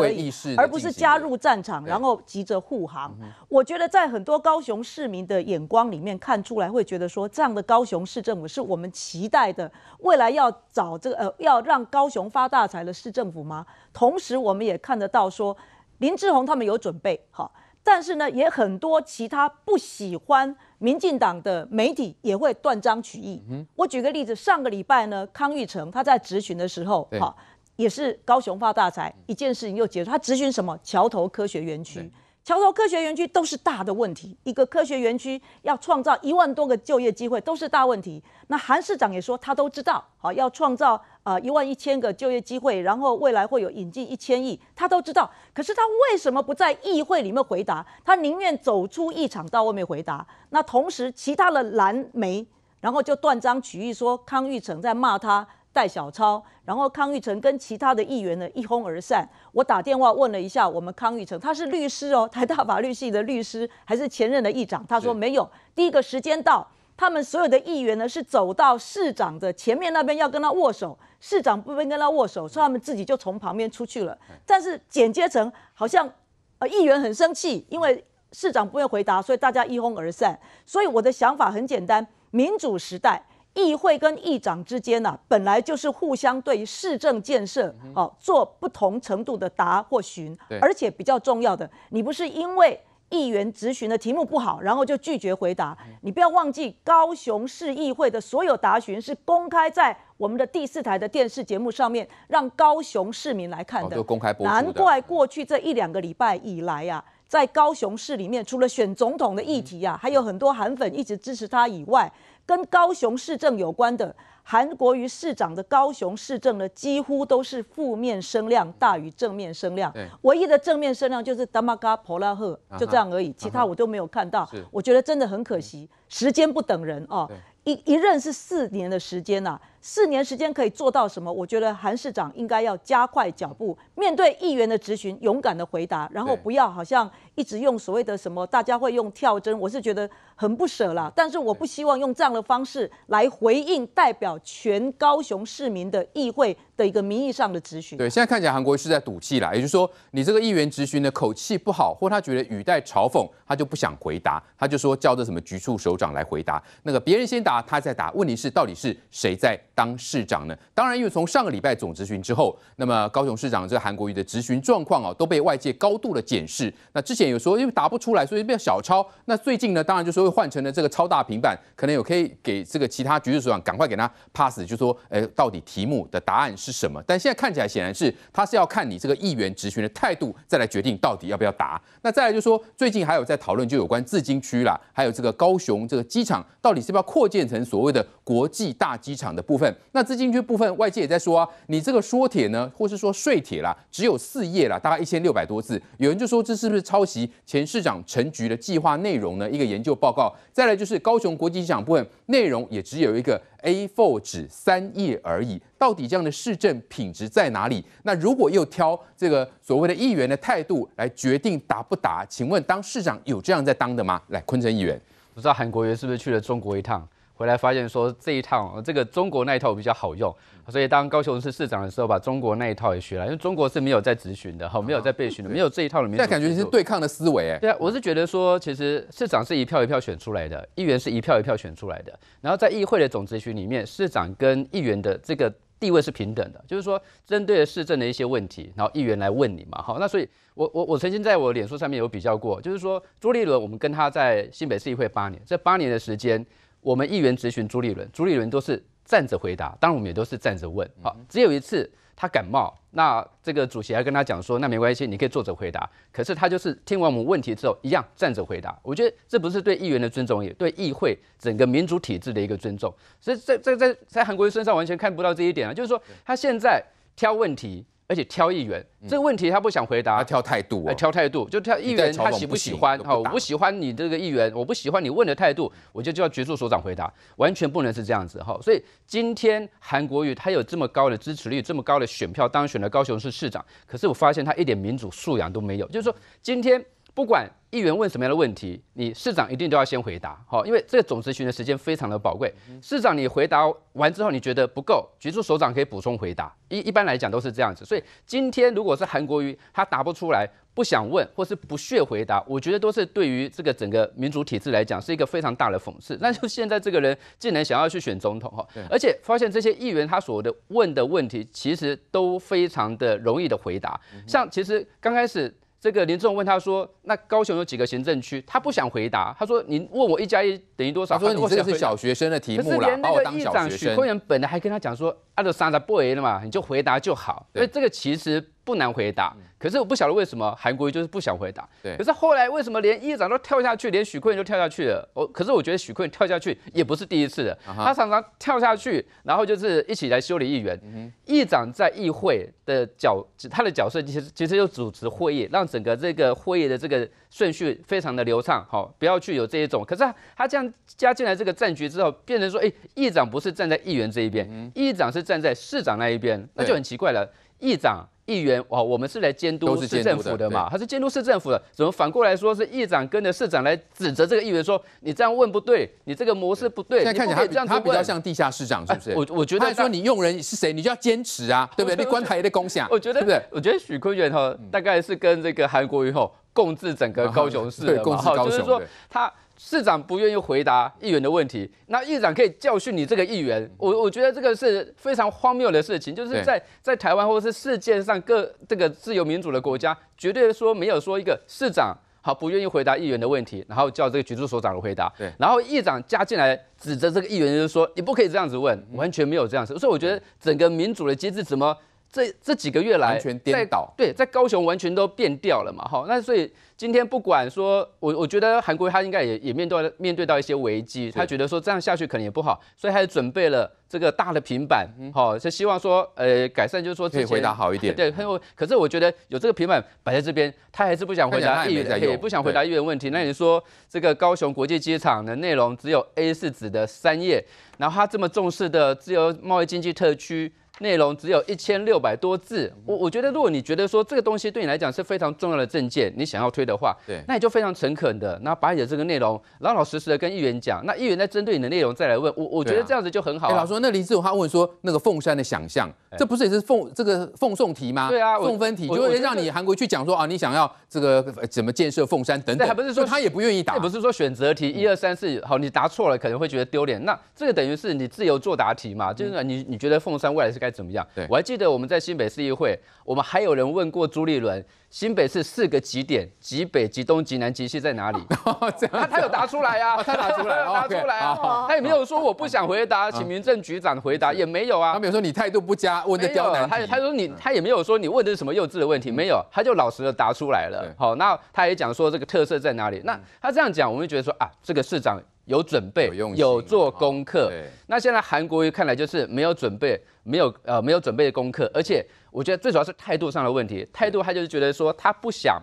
而不是加入战场，然后急着护航。我觉得在很多高雄市民的眼光里面看出来，会觉得说这样的高雄市政府是我们期待的未来要找这个呃要让高雄发大财的市政府吗？同时我们也看得到说林志宏他们有准备好。但是呢，也很多其他不喜欢民进党的媒体也会断章取义。我举个例子，上个礼拜呢，康裕成他在质询的时候，哈，也是高雄发大财一件事情又结束。他质询什么？桥头科学园区，桥头科学园区都是大的问题。一个科学园区要创造一万多个就业机会，都是大问题。那韩市长也说，他都知道，好要创造。啊，一万一千个就业机会，然后未来会有引进一千亿，他都知道。可是他为什么不在议会里面回答？他宁愿走出议场到外面回答。那同时，其他的蓝媒，然后就断章取义说康玉成在骂他戴小超，然后康玉成跟其他的议员呢一哄而散。我打电话问了一下我们康玉成，他是律师哦，台大法律系的律师，还是前任的议长？他说没有，第一个时间到。他们所有的议员呢，是走到市长的前面那边要跟他握手，市长不便跟他握手，所以他们自己就从旁边出去了。但是剪接成好像，呃，议员很生气，因为市长不愿回答，所以大家一哄而散。所以我的想法很简单：民主时代，议会跟议长之间呢，本来就是互相对市政建设哦做不同程度的答或询，而且比较重要的，你不是因为。议员质询的题目不好，然后就拒绝回答。你不要忘记，高雄市议会的所有答询是公开在我们的第四台的电视节目上面，让高雄市民来看的，公开播。难怪过去这一两个礼拜以来呀，在高雄市里面，除了选总统的议题啊，还有很多韩粉一直支持他以外，跟高雄市政有关的。韩国瑜市长的高雄市政呢，几乎都是负面声量大于正面声量，唯一的正面声量就是 d a m a g a p o a h 就这样而已，其他我都没有看到，我觉得真的很可惜，时间不等人哦，一一任是四年的时间呐。四年时间可以做到什么？我觉得韩市长应该要加快脚步，面对议员的质询，勇敢的回答，然后不要好像一直用所谓的什么，大家会用跳针，我是觉得很不舍啦。但是我不希望用这样的方式来回应代表全高雄市民的议会的一个名义上的质询。对，现在看起来韩国是在赌气啦，也就是说你这个议员质询的口气不好，或他觉得语带嘲讽，他就不想回答，他就说叫的什么局处首长来回答，那个别人先答，他再答。问题是到底是谁在？当市长呢？当然，因为从上个礼拜总执询之后，那么高雄市长这韩国瑜的执询状况啊，都被外界高度的检视。那之前有说因为答不出来，所以变小抄。那最近呢，当然就是会换成了这个超大平板，可能有可以给这个其他局长所长赶快给他 pass，就说，哎，到底题目的答案是什么？但现在看起来显然是他是要看你这个议员执询的态度，再来决定到底要不要答。那再来就说，最近还有在讨论就有关自京区啦，还有这个高雄这个机场到底是不是要扩建成所谓的国际大机场的部分。那资金局部分，外界也在说啊，你这个说帖呢，或是说税帖啦，只有四页啦，大概一千六百多字，有人就说这是不是抄袭前市长陈菊的计划内容呢？一个研究报告，再来就是高雄国际机场部分，内容也只有一个 A4 纸三页而已，到底这样的市政品质在哪里？那如果又挑这个所谓的议员的态度来决定打不打？请问当市长有这样在当的吗？来，昆城议员，不知道韩国瑜是不是去了中国一趟？回来发现说这一套这个中国那一套比较好用，所以当高雄市市长的时候，把中国那一套也学了，因为中国是没有在直询的，哈，没有在备询的，没有这一套里面。但感觉你是对抗的思维，哎。对啊，我是觉得说，其实市长是一票一票选出来的，议员是一票一票选出来的，然后在议会的总咨询里面，市长跟议员的这个地位是平等的，就是说针对市政的一些问题，然后议员来问你嘛，好，那所以，我我我曾经在我脸书上面有比较过，就是说朱立伦，我们跟他在新北市议会八年，这八年的时间。我们议员质询朱立伦，朱立伦都是站着回答，当然我们也都是站着问。好，只有一次他感冒，那这个主席还跟他讲说，那没关系，你可以坐着回答。可是他就是听完我们问题之后，一样站着回答。我觉得这不是对议员的尊重，也对议会整个民主体制的一个尊重。所以在在在在韩国人身上完全看不到这一点啊，就是说他现在挑问题。而且挑议员这个问题，他不想回答。他挑态度，挑态度，就挑议员他喜不喜欢哈？我不喜欢你这个议员，我不喜欢你问的态度，我就叫局座所长回答。完全不能是这样子哈！所以今天韩国瑜他有这么高的支持率，这么高的选票当选了高雄市市长，可是我发现他一点民主素养都没有。就是说今天。不管议员问什么样的问题，你市长一定都要先回答，好，因为这个总咨询的时间非常的宝贵。市长你回答完之后，你觉得不够，局出首长可以补充回答。一一般来讲都是这样子，所以今天如果是韩国瑜他答不出来、不想问或是不屑回答，我觉得都是对于这个整个民主体制来讲是一个非常大的讽刺。那就现在这个人竟然想要去选总统，哈，而且发现这些议员他所的问的问题其实都非常的容易的回答，像其实刚开始。这个林仲问他说：“那高雄有几个行政区？”他不想回答，他说：“你问我一加一等于多少？”他说：“你这是小学生的题目啦。”我当小学生。”许昆源本来还跟他讲说：“按照三十不了嘛，你就回答就好。”所以这个其实。不难回答，可是我不晓得为什么韩国瑜就是不想回答。对，可是后来为什么连议长都跳下去，连许坤就跳下去了？我可是我觉得许坤跳下去也不是第一次了。他常常跳下去，然后就是一起来修理议员。议长在议会的角，他的角色其实其实就主持会议，让整个这个会议的这个顺序非常的流畅，好，不要去有这一种。可是他这样加进来这个战局之后，变成说，哎，议长不是站在议员这一边，议长是站在市长那一边，那就很奇怪了。议长。议员，哇，我们是来监督市政府的嘛？他是监督市政府的，怎么反过来说是议长跟着市长来指责这个议员说你这样问不对，你这个模式不对？现在看起来他他比较像地下市长，是不是？我我觉得说你用人是谁，你就要坚持啊，对不对？你官台的共享，我觉得，对我觉得许坤元哈，大概是跟这个韩国瑜后共治整个高雄市的嘛，就是说他。市长不愿意回答议员的问题，那议长可以教训你这个议员。我我觉得这个是非常荒谬的事情，就是在在台湾或者是世界上各这个自由民主的国家，绝对说没有说一个市长好不愿意回答议员的问题，然后叫这个局长来回答，对，然后议长加进来指着这个议员就是说你不可以这样子问，完全没有这样子，所以我觉得整个民主的机制怎么？这这几个月来完全颠倒，对，在高雄完全都变掉了嘛，哈，那所以今天不管说，我我觉得韩国他应该也也面对面对到一些危机，他觉得说这样下去可能也不好，所以他也准备了这个大的平板，哈，就希望说呃改善，就是说可以回答好一点，对。还有，可是我觉得有这个平板摆在这边，他还是不想回答议员，也不想回答议员问题。那你说这个高雄国际机场的内容只有 A 四纸的三页，然后他这么重视的自由贸易经济特区。内容只有一千六百多字，我我觉得如果你觉得说这个东西对你来讲是非常重要的证件，你想要推的话，对，那你就非常诚恳的，那把你的这个内容老老实实的跟议员讲，那议员在针对你的内容再来问我，我觉得这样子就很好。老说那林志勇他问说那个凤山的想象，这不是也是凤这个奉送题吗？对啊，送分题，就会让你韩国去讲说啊，你想要这个怎么建设凤山等等。不是说他也不愿意答，不是说选择题一二三四好，你答错了可能会觉得丢脸，那这个等于是你自由作答题嘛，就是你你觉得凤山未来是。该怎么样？对，我还记得我们在新北市议会，我们还有人问过朱立伦，新北市四个极点，极北、极东、极南、极西在哪里？他他有答出来呀，他答出来，答出来啊，他也没有说我不想回答，请民政局长回答，也没有啊。他没有说你态度不佳，问的刁难，他他说你，他也没有说你问的是什么幼稚的问题，没有，他就老实的答出来了。好，那他也讲说这个特色在哪里？那他这样讲，我们就觉得说啊，这个市长。有准备，有做功课。那现在韩国瑜看来就是没有准备，没有呃没有准备的功课，而且我觉得最主要是态度上的问题。态度他就是觉得说他不想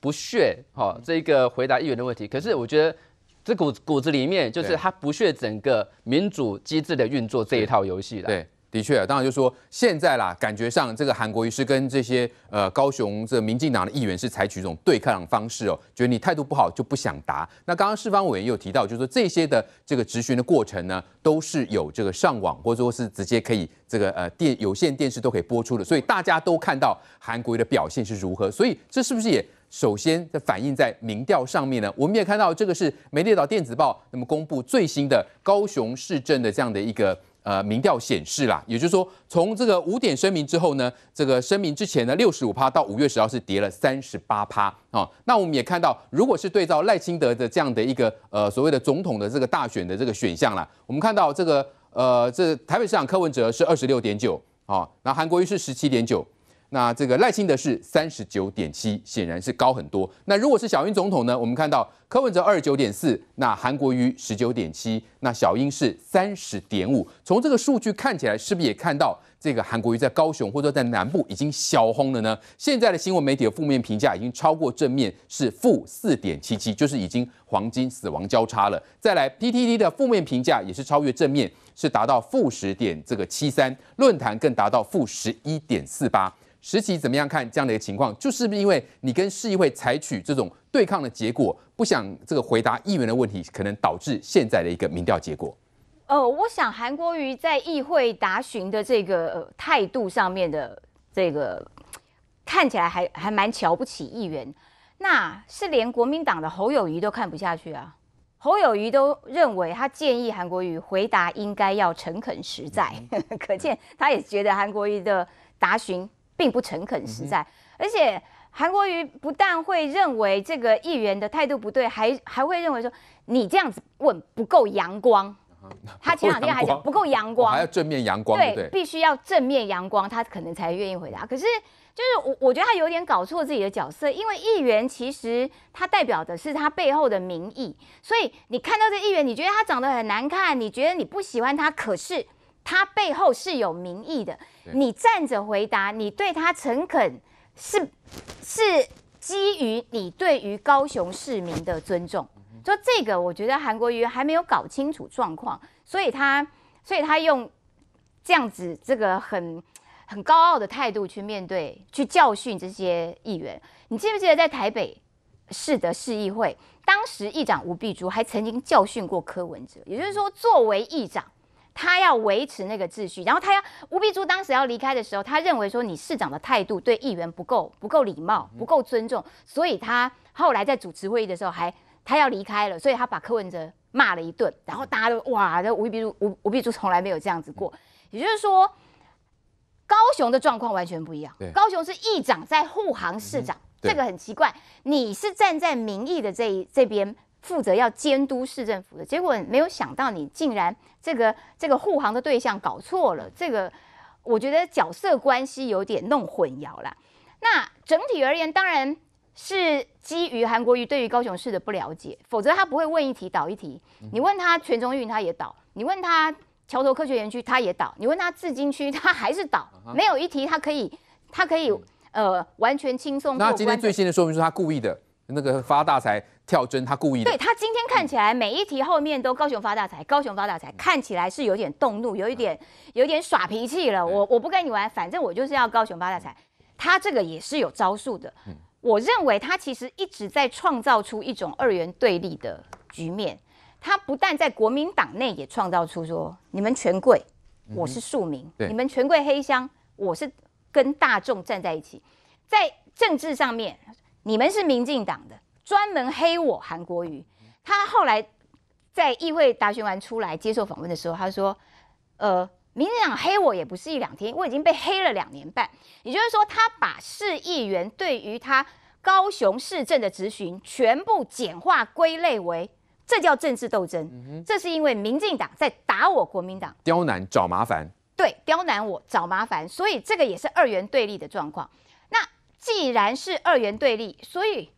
不屑哈这个回答议员的问题，可是我觉得这骨骨子里面就是他不屑整个民主机制的运作这一套游戏的。对。的确啊，当然就说现在啦，感觉上这个韩国瑜是跟这些呃高雄这民进党的议员是采取一种对抗的方式哦，觉得你态度不好就不想答。那刚刚释方委员有提到，就是说这些的这个质询的过程呢，都是有这个上网或者说是直接可以这个呃电有线电视都可以播出的，所以大家都看到韩国瑜的表现是如何。所以这是不是也首先在反映在民调上面呢？我们也看到这个是美丽岛电子报那么公布最新的高雄市政的这样的一个。呃，民调显示啦，也就是说，从这个五点声明之后呢，这个声明之前呢，六十五趴到五月十号是跌了三十八趴啊。那我们也看到，如果是对照赖清德的这样的一个呃所谓的总统的这个大选的这个选项啦，我们看到这个呃这台北市长柯文哲是二十六点九啊，那韩国瑜是十七点九。那这个赖清德是三十九点七，显然是高很多。那如果是小英总统呢？我们看到柯文哲二十九点四，那韩国瑜十九点七，那小英是三十点五。从这个数据看起来，是不是也看到这个韩国瑜在高雄或者在南部已经小轰了呢？现在的新闻媒体的负面评价已经超过正面，是负四点七七，就是已经黄金死亡交叉了。再来，PTT 的负面评价也是超越正面，是达到负十点这个七三，论坛更达到负十一点四八。实起怎么样看这样的一个情况，就是不是因为你跟市议会采取这种对抗的结果，不想这个回答议员的问题，可能导致现在的一个民调结果？呃，我想韩国瑜在议会答询的这个态度上面的这个看起来还还蛮瞧不起议员，那是连国民党的侯友谊都看不下去啊。侯友谊都认为他建议韩国瑜回答应该要诚恳实在，可见他也觉得韩国瑜的答询。并不诚恳实在，而且韩国瑜不但会认为这个议员的态度不对，还还会认为说你这样子问不够阳光。他前两天还讲不够阳光，还要正面阳光。对，必须要正面阳光，他可能才愿意回答。可是，就是我我觉得他有点搞错自己的角色，因为议员其实他代表的是他背后的民意，所以你看到这议员，你觉得他长得很难看，你觉得你不喜欢他，可是。他背后是有民意的，你站着回答，你对他诚恳，是是基于你对于高雄市民的尊重。说这个，我觉得韩国瑜还没有搞清楚状况，所以他所以他用这样子这个很很高傲的态度去面对，去教训这些议员。你记不记得在台北市的市议会，当时议长吴碧珠还曾经教训过柯文哲，也就是说，作为议长。他要维持那个秩序，然后他要吴碧珠当时要离开的时候，他认为说你市长的态度对议员不够不够礼貌，不够尊重，所以他后来在主持会议的时候，还他要离开了，所以他把柯文哲骂了一顿，然后大家都哇，这吴碧珠吴吴碧珠从来没有这样子过，也就是说，高雄的状况完全不一样，高雄是议长在护航市长，这个很奇怪，你是站在民意的这一这边负责要监督市政府的，结果没有想到你竟然。这个这个护航的对象搞错了，这个我觉得角色关系有点弄混淆了。那整体而言，当然是基于韩国瑜对于高雄市的不了解，否则他不会问一题倒一题。你问他全中运，他也倒；你问他桥头科学园区，他也倒；你问他致精区，他还是倒。没有一题他可以，他可以呃完全轻松那今天最新的说明是，他故意的，那个发大财。跳针，他故意的。对他今天看起来，每一题后面都高雄发大财，高雄发大财，看起来是有点动怒，有一点，有点耍脾气了。我我不跟你玩，反正我就是要高雄发大财。他这个也是有招数的。我认为他其实一直在创造出一种二元对立的局面。他不但在国民党内也创造出说，你们权贵，我是庶民；你们权贵黑箱，我是跟大众站在一起。在政治上面，你们是民进党的。专门黑我韩国瑜，他后来在议会答询完出来接受访问的时候，他说：“呃，民进党黑我也不是一两天，我已经被黑了两年半。”也就是说，他把市议员对于他高雄市政的质询，全部简化归类为这叫政治斗争。这是因为民进党在打我国民党，刁难找麻烦。对，刁难我找麻烦，所以这个也是二元对立的状况。那既然是二元对立，所以。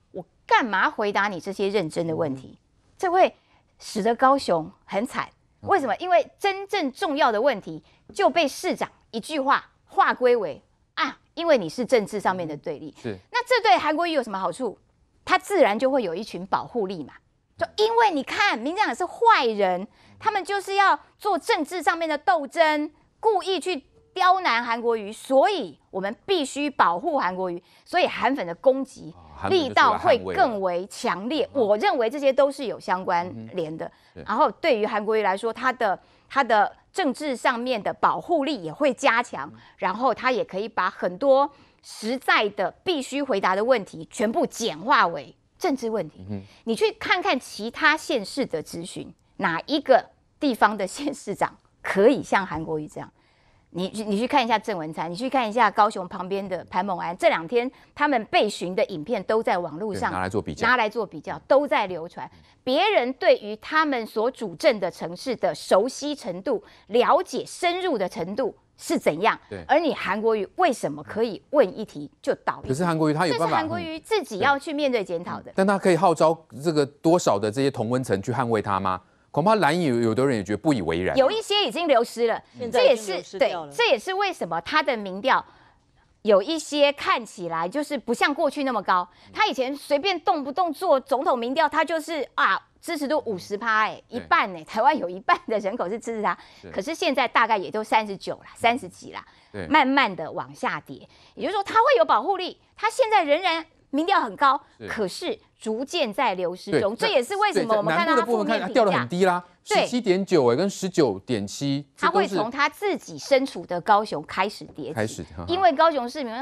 干嘛回答你这些认真的问题？这会使得高雄很惨。为什么？因为真正重要的问题就被市长一句话划归为啊，因为你是政治上面的对立。是。那这对韩国瑜有什么好处？他自然就会有一群保护力嘛。就因为你看，民进党是坏人，他们就是要做政治上面的斗争，故意去。刁难韩国瑜，所以我们必须保护韩国瑜，所以韩粉的攻击力道会更为强烈。我认为这些都是有相关联的。然后对于韩国瑜来说，他的他的政治上面的保护力也会加强，然后他也可以把很多实在的必须回答的问题，全部简化为政治问题。你去看看其他县市的咨询，哪一个地方的县市长可以像韩国瑜这样？你你去看一下郑文灿，你去看一下高雄旁边的潘孟安，这两天他们被询的影片都在网络上拿来做比较，拿来做比较都在流传。别人对于他们所主政的城市的熟悉程度、了解深入的程度是怎样？对。而你韩国瑜为什么可以问一题就倒？可是韩国瑜他有办法，这是韩国瑜自己要去面对检讨的。但他可以号召这个多少的这些同温层去捍卫他吗？恐怕难有有的人也觉得不以为然。有一些已经流失了，这也是对，这也是为什么他的民调有一些看起来就是不像过去那么高。他以前随便动不动做总统民调，他就是啊，支持度五十趴哎，一半呢。台湾有一半的人口是支持他，可是现在大概也就三十九了，三十几了，慢慢的往下跌。也就是说，他会有保护力，他现在仍然民调很高，可是逐渐在流失中。这也是为什么我们看到他负面评价掉的很低啦，十七点九哎，跟十九点七。他会从他自己身处的高雄开始跌，开始，因为高雄市民说：“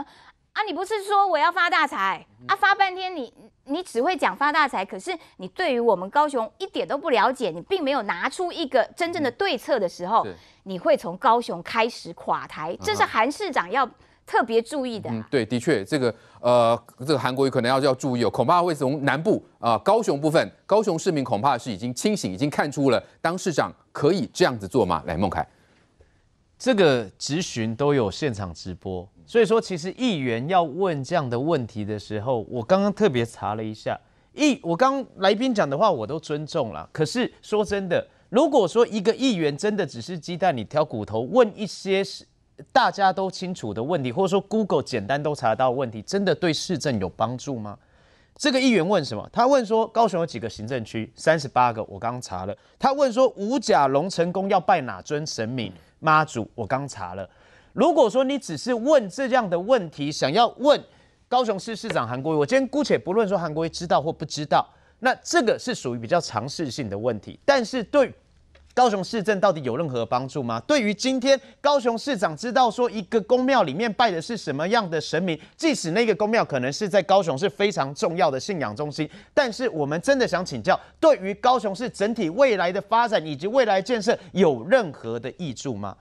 啊，你不是说我要发大财啊？发半天你你只会讲发大财，可是你对于我们高雄一点都不了解，你并没有拿出一个真正的对策的时候，你会从高雄开始垮台。这是韩市长要。”特别注意的，嗯，对，的确，这个，呃，这个韩国有可能要要注意哦，恐怕会从南部啊，高雄部分，高雄市民恐怕是已经清醒，已经看出了，当市长可以这样子做吗？来，孟凯，这个直询都有现场直播，所以说，其实议员要问这样的问题的时候，我刚刚特别查了一下，议，我刚来宾讲的话我都尊重了，可是说真的，如果说一个议员真的只是鸡蛋里挑骨头，问一些大家都清楚的问题，或者说 Google 简单都查得到问题，真的对市政有帮助吗？这个议员问什么？他问说高雄有几个行政区？三十八个，我刚查了。他问说五甲龙成功要拜哪尊神明？妈祖，我刚查了。如果说你只是问这样的问题，想要问高雄市市长韩国瑜，我今天姑且不论说韩国瑜知道或不知道，那这个是属于比较常识性的问题，但是对。高雄市政到底有任何帮助吗？对于今天高雄市长知道说一个公庙里面拜的是什么样的神明，即使那个公庙可能是在高雄是非常重要的信仰中心，但是我们真的想请教，对于高雄市整体未来的发展以及未来建设有任何的益处吗？